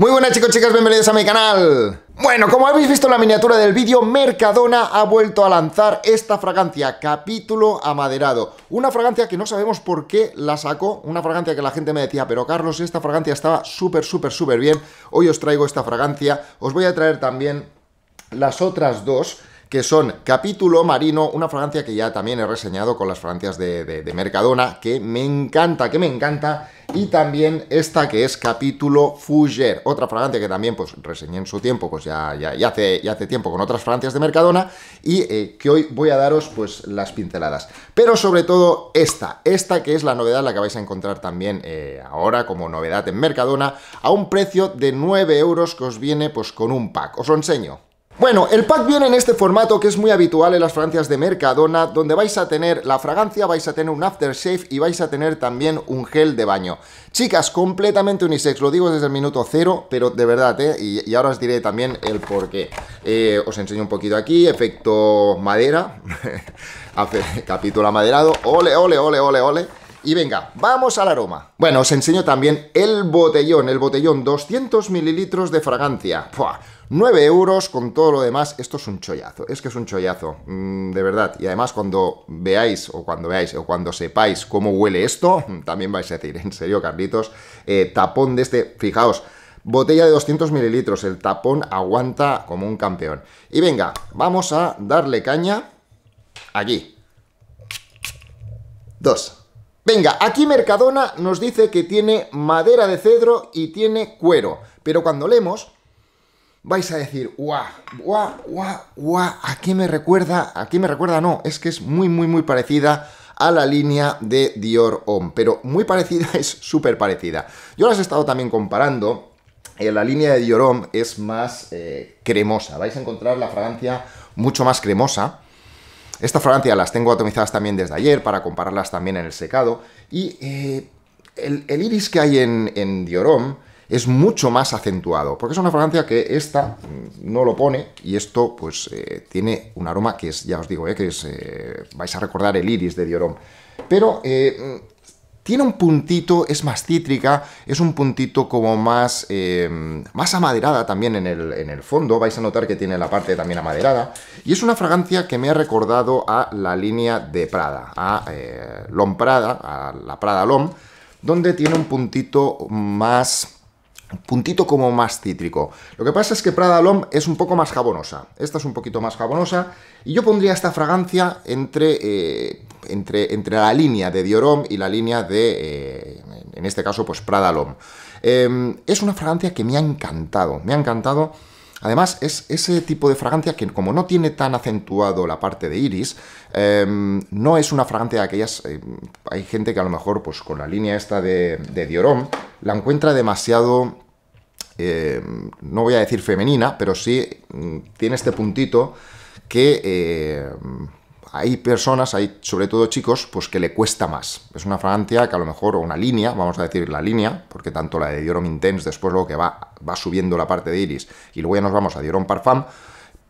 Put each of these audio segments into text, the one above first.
Muy buenas chicos, chicas, bienvenidos a mi canal. Bueno, como habéis visto en la miniatura del vídeo, Mercadona ha vuelto a lanzar esta fragancia, Capítulo Amaderado. Una fragancia que no sabemos por qué la sacó, una fragancia que la gente me decía, pero Carlos, esta fragancia estaba súper, súper, súper bien. Hoy os traigo esta fragancia, os voy a traer también las otras dos que son Capítulo Marino, una fragancia que ya también he reseñado con las fragancias de, Mercadona, que me encanta, que me encanta, y también esta que es Capítulo Fougère, otra fragancia que también pues reseñé en su tiempo, pues ya, ya, hace, ya hace, tiempo con otras fragancias de Mercadona, y eh, que hoy voy a daros pues las pinceladas. Pero sobre todo esta, esta que es la novedad, la que vais a encontrar también eh, ahora como novedad en Mercadona, a un precio de 9 euros que os viene pues con un pack. Os lo enseño. Bueno, el pack viene en este formato que es muy habitual en las fragancias de Mercadona, donde vais a tener la fragancia, vais a tener un aftershave y vais a tener también un gel de baño. Chicas, completamente unisex, lo digo desde el minuto cero, pero de verdad, ¿eh? Y, ahora os diré también el porqué. Eh, os enseño un poquito aquí, efecto madera, capítulo amaderado, ole, ole, ole, ole, ole. Y venga, vamos al aroma. Bueno, os enseño también el botellón, el botellón 200 mililitros de fragancia. ¡Puah! 9 euros con todo lo demás, esto es un chollazo, es que es un chollazo, mm, de verdad. Y además cuando veáis o cuando veáis o cuando sepáis cómo huele esto, también vais a decir, en serio Carlitos, eh, tapón de este, fijaos, botella de 200 mililitros, el tapón aguanta como un campeón. Y venga, vamos a darle caña aquí. Dos. Venga, aquí Mercadona nos dice que tiene madera de cedro y tiene cuero, pero cuando leemos vais a decir, guau, guau, guau, guau, qué me recuerda, aquí me recuerda, no, es que es muy, muy, muy parecida a la línea de Dior Homme, pero muy parecida es súper parecida. Yo las he estado también comparando, eh, la línea de Dior Homme es más eh, cremosa, vais a encontrar la fragancia mucho más cremosa, esta fragancia las tengo atomizadas también desde ayer para compararlas también en el secado. Y eh, el, iris que hay en, Diorom es mucho más acentuado, porque es una fragancia que esta mm, no lo pone y esto pues eh, tiene un aroma que es, ya os digo, eh, que es, vais a recordar el iris de Diorom. Pero tiene un puntito, es más cítrica, es un puntito como más, em, más amaderada también en el, en el fondo. Vais a notar que tiene la parte también amaderada. Y es una fragancia que me ha recordado a la línea de Prada, a eh, Lom Prada, a la Prada Lom, donde tiene un puntito más puntito como más cítrico. Lo que pasa es que Prada Lom es un poco más jabonosa. Esta es un poquito más jabonosa y yo pondría esta fragancia entre, eh, entre, entre la línea de Diorom y la línea de, eh, en este caso, pues Prada Lom. Em, es una fragancia que me ha encantado, me ha encantado. Además, es ese tipo de fragancia que, como no tiene tan acentuado la parte de iris, em, no es una fragancia de aquellas. Eh, hay gente que a lo mejor, pues con la línea esta de, de Diorom, la encuentra demasiado, eh, no voy a decir femenina, pero sí mm, tiene este puntito que eh, hay personas, hay sobre todo chicos, pues que le cuesta más. Es una fragancia que a lo mejor, o una línea, vamos a decir la línea, porque tanto la de dioron Intense, después luego que va, va subiendo la parte de iris, y luego ya nos vamos a Diorom Parfum,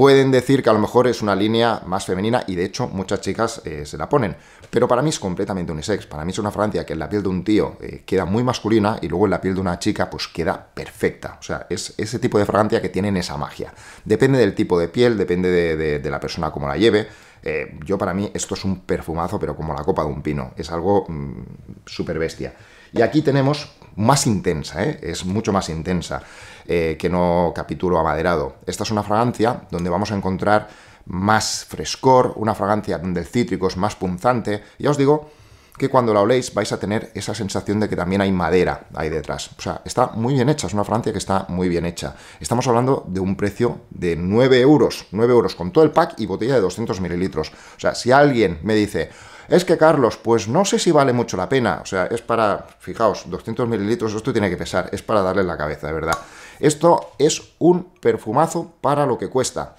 Pueden decir que a lo mejor es una línea más femenina y de hecho muchas chicas eh, se la ponen. Pero para mí es completamente unisex. Para mí es una fragancia que en la piel de un tío eh, queda muy masculina y luego en la piel de una chica pues queda perfecta. O sea, es ese tipo de fragancia que tienen esa magia. Depende del tipo de piel, depende de, la persona como la lleve. Eh, yo para mí esto es un perfumazo pero como la copa de un pino. Es algo mm, súper bestia. Y aquí tenemos más intensa, ¿eh? es mucho más intensa eh, que no capítulo amaderado. Esta es una fragancia donde vamos a encontrar más frescor, una fragancia donde el cítrico es más punzante. Ya os digo que cuando la oléis vais a tener esa sensación de que también hay madera ahí detrás. O sea, está muy bien hecha, es una fragancia que está muy bien hecha. Estamos hablando de un precio de 9 euros, 9 euros con todo el pack y botella de 200 mililitros. O sea, si alguien me dice, es que, Carlos, pues no sé si vale mucho la pena. O sea, es para, fijaos, 200 mililitros, esto tiene que pesar. Es para darle en la cabeza, de verdad. Esto es un perfumazo para lo que cuesta.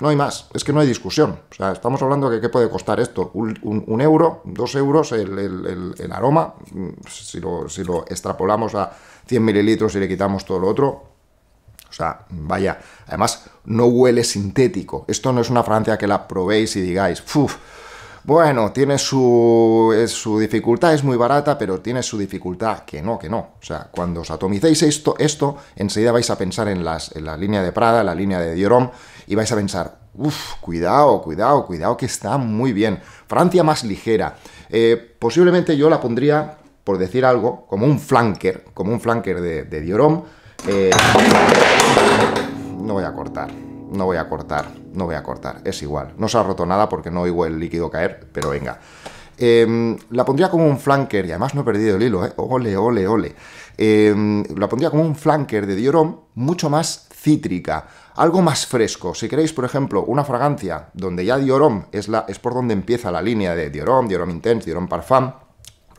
No hay más, es que no hay discusión. O sea, estamos hablando de qué puede costar esto. Un, euro, dos euros el, aroma, si lo, extrapolamos a 100 mililitros y le quitamos todo lo otro. O sea, vaya, además no huele sintético. Esto no es una francia que la probéis y digáis, uff, bueno, tiene su, eh, su dificultad, es muy barata, pero tiene su dificultad, que no, que no. O sea, cuando os atomicéis esto, esto enseguida vais a pensar en, la línea de Prada, la línea de Diorom, y vais a pensar, uff, cuidado, cuidado, cuidado, que está muy bien. Francia más ligera. Eh, posiblemente yo la pondría, por decir algo, como un flanker, como un flanker de, Diorom. Eh, no voy a cortar no voy a cortar, no voy a cortar, es igual. No se ha roto nada porque no oigo el líquido caer, pero venga. Em, la pondría como un flanker, y además no he perdido el hilo, ¿eh? Ole, ole, ole. Em, la pondría como un flanker de Diorom mucho más cítrica, algo más fresco. Si queréis, por ejemplo, una fragancia donde ya Diorom es, la, es por donde empieza la línea de Diorom, Diorom Intense, Diorom Parfum,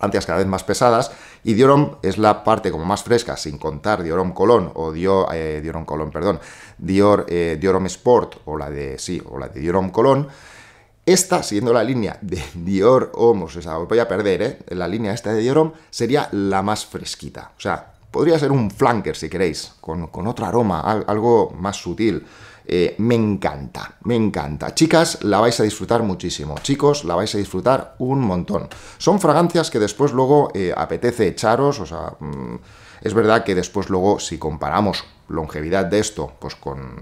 Antias cada vez más pesadas, y Diorom es la parte como más fresca, sin contar Diorom Colón o Dior, eh, Diorom Colón, perdón, Dior, eh, Diorom Sport o la de, sí, o la de Diorom Colón, esta, siendo la línea de Dior Homos, oh, os voy a perder, ¿eh? La línea esta de Diorom sería la más fresquita. O sea, podría ser un flanker, si queréis, con, con otro aroma, algo más sutil. Eh, me encanta, me encanta. Chicas, la vais a disfrutar muchísimo. Chicos, la vais a disfrutar un montón. Son fragancias que después luego eh, apetece echaros, o sea... Mm, es verdad que después luego, si comparamos longevidad de esto pues con,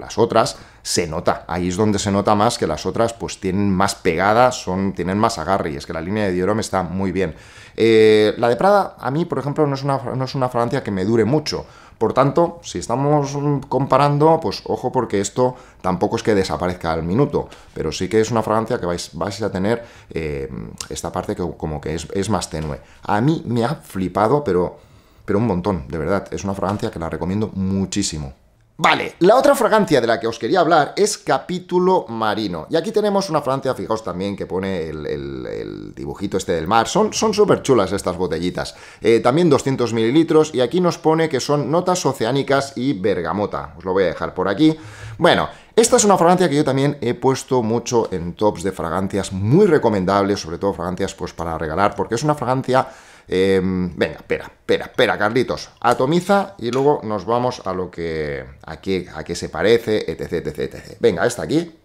las otras, se nota. Ahí es donde se nota más que las otras pues tienen más pegada, son, tienen más agarre y es que la línea de Diorome está muy bien. Eh, la de Prada a mí, por ejemplo, no es, una, no es una fragancia que me dure mucho. Por tanto, si estamos comparando, pues ojo porque esto tampoco es que desaparezca al minuto, pero sí que es una fragancia que vais, vais a tener eh, esta parte que como que es, es más tenue. A mí me ha flipado, pero pero un montón, de verdad. Es una fragancia que la recomiendo muchísimo. Vale, la otra fragancia de la que os quería hablar es Capítulo Marino. Y aquí tenemos una fragancia, fijaos también, que pone el, dibujito este del mar. Son súper chulas estas botellitas. Eh, también 200 mililitros y aquí nos pone que son notas oceánicas y bergamota. Os lo voy a dejar por aquí. Bueno, esta es una fragancia que yo también he puesto mucho en tops de fragancias muy recomendables, sobre todo fragancias pues para regalar, porque es una fragancia Em, venga, espera, espera, espera, Carlitos. Atomiza y luego nos vamos a lo que. a qué, a qué se parece, etc, etc, etc. Venga, esta aquí.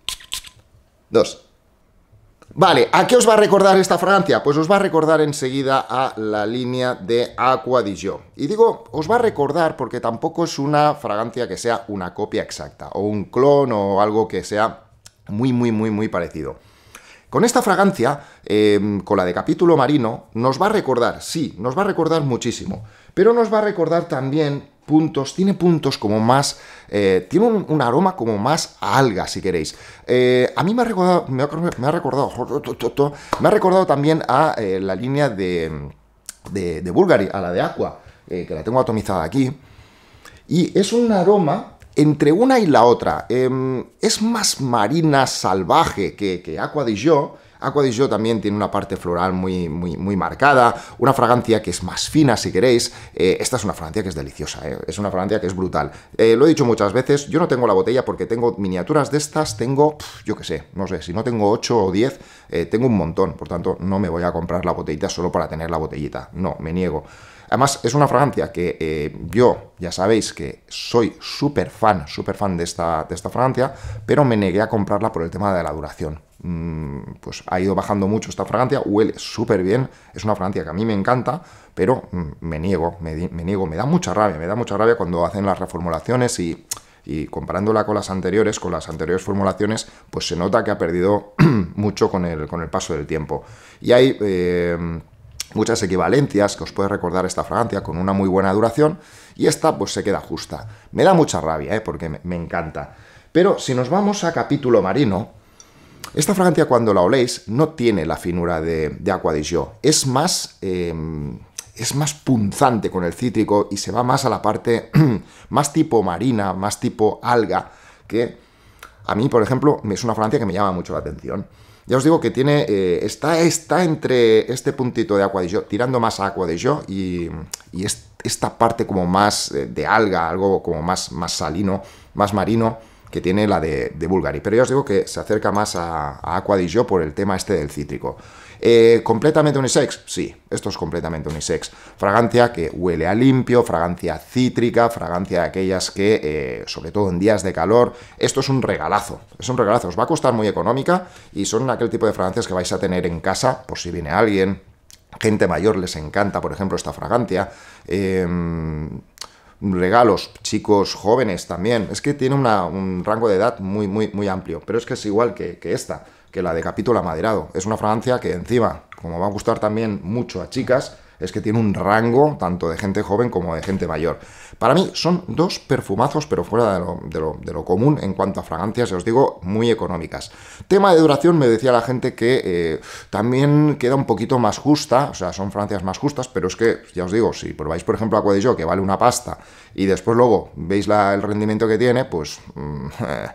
Dos. Vale, ¿a qué os va a recordar esta fragancia? Pues os va a recordar enseguida a la línea de Aqua di Y digo, os va a recordar porque tampoco es una fragancia que sea una copia exacta, o un clon, o algo que sea muy, muy, muy, muy parecido. Con esta fragancia, em, con la de capítulo marino, nos va a recordar, sí, nos va a recordar muchísimo, pero nos va a recordar también puntos, tiene puntos como más, eh, tiene un, aroma como más a alga, si queréis. Eh, a mí me ha recordado, me ha, recordado, me ha recordado también a eh, la línea de, de, de Bulgari, a la de Aqua, que la tengo atomizada aquí, y es un aroma entre una y la otra. Em, es más marina salvaje que, que Aqua di Aqua di también tiene una parte floral muy, muy, muy marcada, una fragancia que es más fina si queréis. Eh, esta es una fragancia que es deliciosa, eh, es una fragancia que es brutal. Eh, lo he dicho muchas veces, yo no tengo la botella porque tengo miniaturas de estas, tengo, yo qué sé, no sé, si no tengo 8 o 10, tengo un montón, por tanto no me voy a comprar la botellita solo para tener la botellita, no, me niego. Además, es una fragancia que eh, yo, ya sabéis que soy súper fan, súper fan de esta, de esta fragancia, pero me negué a comprarla por el tema de la duración. Mm, pues ha ido bajando mucho esta fragancia, huele súper bien, es una fragancia que a mí me encanta, pero mm, me niego, me, niego, me da mucha rabia, me da mucha rabia cuando hacen las reformulaciones y comparándola con las anteriores, con las anteriores formulaciones, pues se nota que ha perdido mucho con el, con el paso del tiempo. Y hay eh, muchas equivalencias que os puede recordar esta fragancia con una muy buena duración y esta pues se queda justa. Me da mucha rabia, ¿eh? porque me, encanta. Pero si nos vamos a capítulo marino, esta fragancia cuando la oléis no tiene la finura de, de Aqua es más... Em, es más punzante con el cítrico y se va más a la parte más tipo marina, más tipo alga, que a mí, por ejemplo, es una fragancia que me llama mucho la atención. Ya os digo que tiene. Eh, está, está entre este puntito de agua tirando más a agua de yo y, es, esta parte como más eh, de alga, algo como más, más salino, más marino, que tiene la de, Bulgari. Pero ya os digo que se acerca más a, a por el tema este del cítrico. Eh, ¿Completamente unisex? Sí, esto es completamente unisex. Fragancia que huele a limpio, fragancia cítrica, fragancia de aquellas que, eh, sobre todo en días de calor, esto es un regalazo. Es un regalazo, os va a costar muy económica y son aquel tipo de fragancias que vais a tener en casa por si viene alguien. Gente mayor les encanta, por ejemplo, esta fragancia. Em, regalos, chicos jóvenes también. Es que tiene un rango de edad muy, muy, muy amplio, pero es que es igual que, que esta que la de capítulo amaderado. Es una fragancia que encima, como va a gustar también mucho a chicas, es que tiene un rango tanto de gente joven como de gente mayor. Para mí son dos perfumazos, pero fuera de lo, común en cuanto a fragancias, os digo, muy económicas. Tema de duración, me decía la gente que eh, también queda un poquito más justa, o sea, son fragancias más justas, pero es que, ya os digo, si probáis, por ejemplo, a de que vale una pasta, y después luego veis la, el rendimiento que tiene, pues... Mm, eh,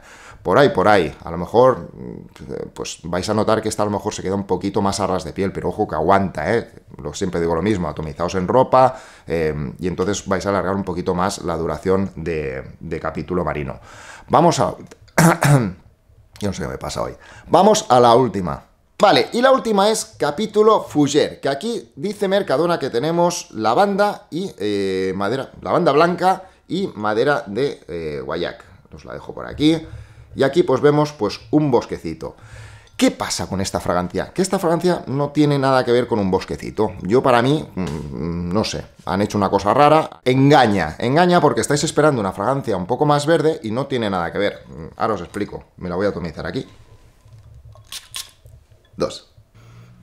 por ahí, por ahí. A lo mejor, mm, pues vais a notar que esta a lo mejor se queda un poquito más a ras de piel, pero ojo que aguanta, ¿eh? Lo, siempre digo lo mismo, atomizaos en ropa em, y entonces vais a alargar un poquito más la duración de, capítulo marino. Vamos a... Yo no sé qué me pasa hoy. Vamos a la última. Vale, y la última es capítulo Fuller, que aquí dice Mercadona que tenemos lavanda y eh, madera, lavanda blanca y madera de eh, guayac. Os la dejo por aquí. Y aquí pues vemos pues un bosquecito. ¿Qué pasa con esta fragancia? Que esta fragancia no tiene nada que ver con un bosquecito. Yo para mí, mm, no sé, han hecho una cosa rara. Engaña, engaña porque estáis esperando una fragancia un poco más verde y no tiene nada que ver. Mm, ahora os explico, me la voy a atomizar aquí. Dos.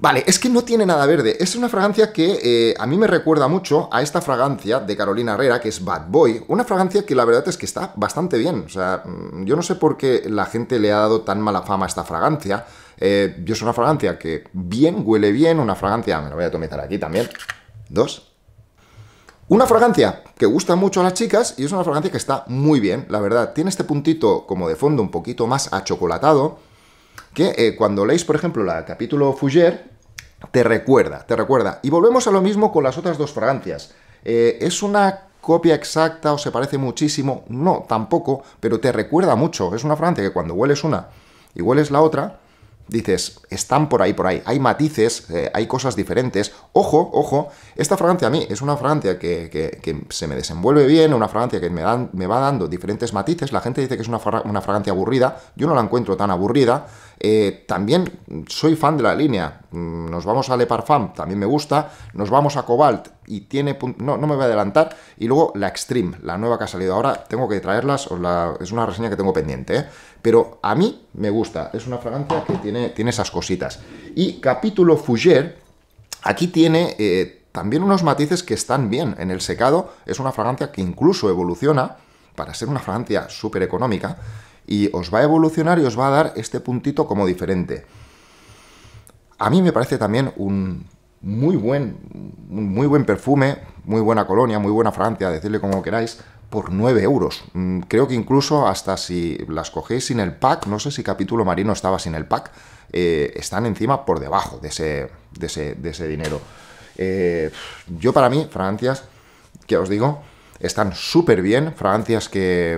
Vale, es que no tiene nada verde. Es una fragancia que eh, a mí me recuerda mucho a esta fragancia de Carolina Herrera, que es Bad Boy. Una fragancia que la verdad es que está bastante bien. O sea, mm, yo no sé por qué la gente le ha dado tan mala fama a esta fragancia. Eh, yo es una fragancia que bien, huele bien. Una fragancia, me la voy a tomar aquí también. Dos, una fragancia que gusta mucho a las chicas y es una fragancia que está muy bien, la verdad. Tiene este puntito como de fondo un poquito más achocolatado, que eh, cuando leéis, por ejemplo, la capítulo Fougère, te recuerda, te recuerda. Y volvemos a lo mismo con las otras dos fragancias. Eh, ¿Es una copia exacta o se parece muchísimo? No, tampoco, pero te recuerda mucho. Es una fragancia que cuando hueles una y hueles la otra, dices, están por ahí, por ahí, hay matices, eh, hay cosas diferentes. Ojo, ojo, esta fragancia a mí es una fragancia que, se me desenvuelve bien, una fragancia que me, dan, me, va dando diferentes matices. La gente dice que es una, fragancia aburrida, yo no la encuentro tan aburrida. Eh, también soy fan de la línea, mm, nos vamos a Le Parfum, también me gusta, nos vamos a Cobalt, y tiene... No, no me voy a adelantar. Y luego la Extreme, la nueva que ha salido ahora. Tengo que traerlas, es una reseña que tengo pendiente. ¿eh? Pero a mí me gusta, es una fragancia que tiene, tiene esas cositas. Y capítulo Fougère, aquí tiene... Eh, también unos matices que están bien en el secado. Es una fragancia que incluso evoluciona para ser una fragancia súper económica y os va a evolucionar y os va a dar este puntito como diferente. A mí me parece también un muy buen, muy buen perfume, muy buena colonia, muy buena Francia, decirle como queráis, por 9 euros. Mm, creo que incluso hasta si las cogéis sin el pack, no sé si Capítulo Marino estaba sin el pack, eh, están encima por debajo de ese, de ese, dinero. Eh, yo para mí, Francias, que os digo, están súper bien. Francias que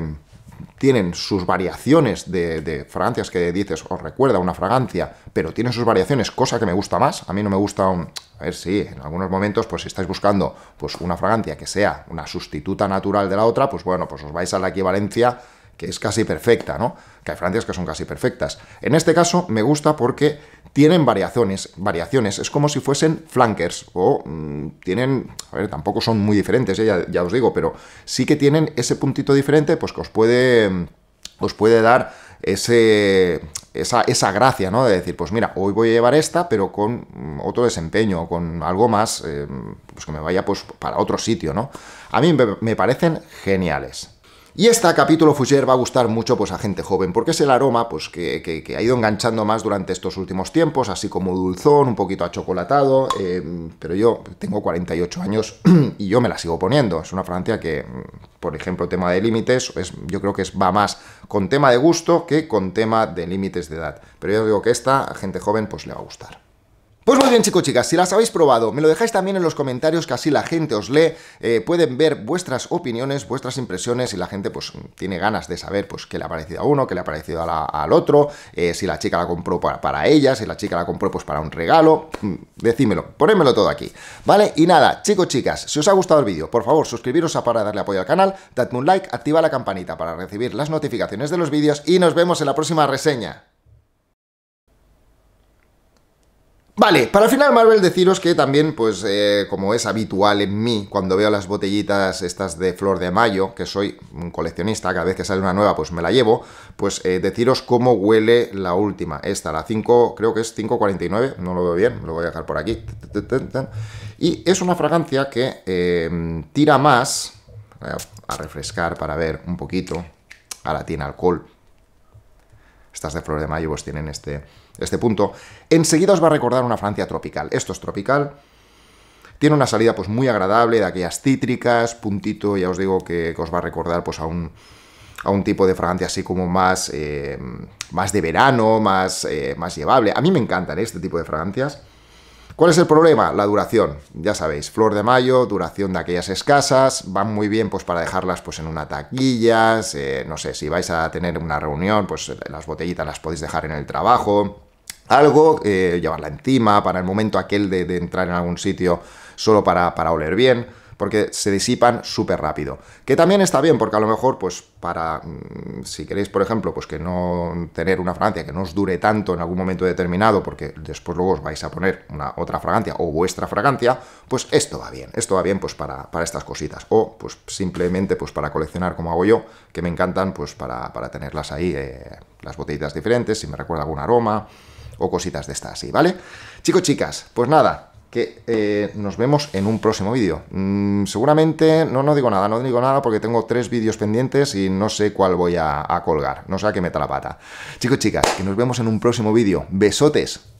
tienen sus variaciones de, fragancias que dices, os recuerda una fragancia, pero tiene sus variaciones, cosa que me gusta más. A mí no me gusta A ver si en algunos momentos, pues si estáis buscando pues, una fragancia que sea una sustituta natural de la otra, pues bueno, pues os vais a la equivalencia que es casi perfecta, ¿no? Que hay fragancias que son casi perfectas. En este caso me gusta porque tienen variaciones, variaciones, es como si fuesen flankers, o mm, tienen, a ver, tampoco son muy diferentes, ¿eh? ya, os digo, pero sí que tienen ese puntito diferente, pues que os puede, mm, os puede dar ese, esa, gracia, ¿no? De decir, pues mira, hoy voy a llevar esta, pero con mm, otro desempeño, con algo más, eh, pues que me vaya pues para otro sitio, ¿no? A mí me parecen geniales. Y este capítulo Fougère va a gustar mucho pues, a gente joven, porque es el aroma pues, que, ha ido enganchando más durante estos últimos tiempos, así como dulzón, un poquito achocolatado, eh, pero yo tengo 48 años y yo me la sigo poniendo. Es una Francia que, mm, por ejemplo, tema de límites, es, yo creo que es, va más con tema de gusto que con tema de límites de edad. Pero yo digo que esta a gente joven pues, le va a gustar. Pues muy bien chicos, chicas, si las habéis probado, me lo dejáis también en los comentarios, que así la gente os lee, eh, pueden ver vuestras opiniones, vuestras impresiones, y la gente pues tiene ganas de saber pues qué le ha parecido a uno, qué le ha parecido al otro, eh, si la chica la compró para, ella, si la chica la compró pues para un regalo, mm, decímelo, ponémelo todo aquí, ¿vale? Y nada, chicos, chicas, si os ha gustado el vídeo, por favor, suscribiros a para darle apoyo al canal, dadme un like, activa la campanita para recibir las notificaciones de los vídeos, y nos vemos en la próxima reseña. Vale, para final Marvel deciros que también, pues eh, como es habitual en mí, cuando veo las botellitas estas de Flor de Mayo, que soy un coleccionista, cada vez que sale una nueva pues me la llevo, pues eh, deciros cómo huele la última, esta, la 5, creo que es 549, no lo veo bien, lo voy a dejar por aquí. Y es una fragancia que em, tira más, a refrescar para ver un poquito, ahora tiene alcohol. Estas de Flor de Mayo pues tienen este este punto, enseguida os va a recordar una Francia tropical. Esto es tropical. Tiene una salida pues muy agradable, de aquellas cítricas, puntito, ya os digo que, os va a recordar pues a un, a un tipo de fragancia así como más, eh, más de verano, más, eh, más llevable. A mí me encantan ¿eh? este tipo de fragancias. ¿Cuál es el problema? La duración. Ya sabéis, flor de mayo, duración de aquellas escasas, van muy bien pues para dejarlas pues en una Taquilla, no sé, si vais a tener una reunión, pues las botellitas las podéis dejar en el trabajo, algo, eh, llevarla encima para el momento aquel de, entrar en algún sitio solo para, para oler bien porque se disipan súper rápido. Que también está bien, porque a lo mejor, pues, para, mm, si queréis, por ejemplo, pues que no tener una fragancia que no os dure tanto en algún momento determinado, porque después luego os vais a poner una otra fragancia o vuestra fragancia, pues esto va bien, esto va bien, pues, para, para estas cositas. O, pues, simplemente, pues, para coleccionar como hago yo, que me encantan, pues, para, para tenerlas ahí, eh, las botellitas diferentes, si me recuerda algún aroma o cositas de estas así, ¿vale? Chicos, chicas, pues nada, que eh, nos vemos en un próximo vídeo. Mm, seguramente, no, no digo nada, no digo nada porque tengo tres vídeos pendientes y no sé cuál voy a, a colgar, no sé a qué meta la pata. Chicos, chicas, que nos vemos en un próximo vídeo. Besotes.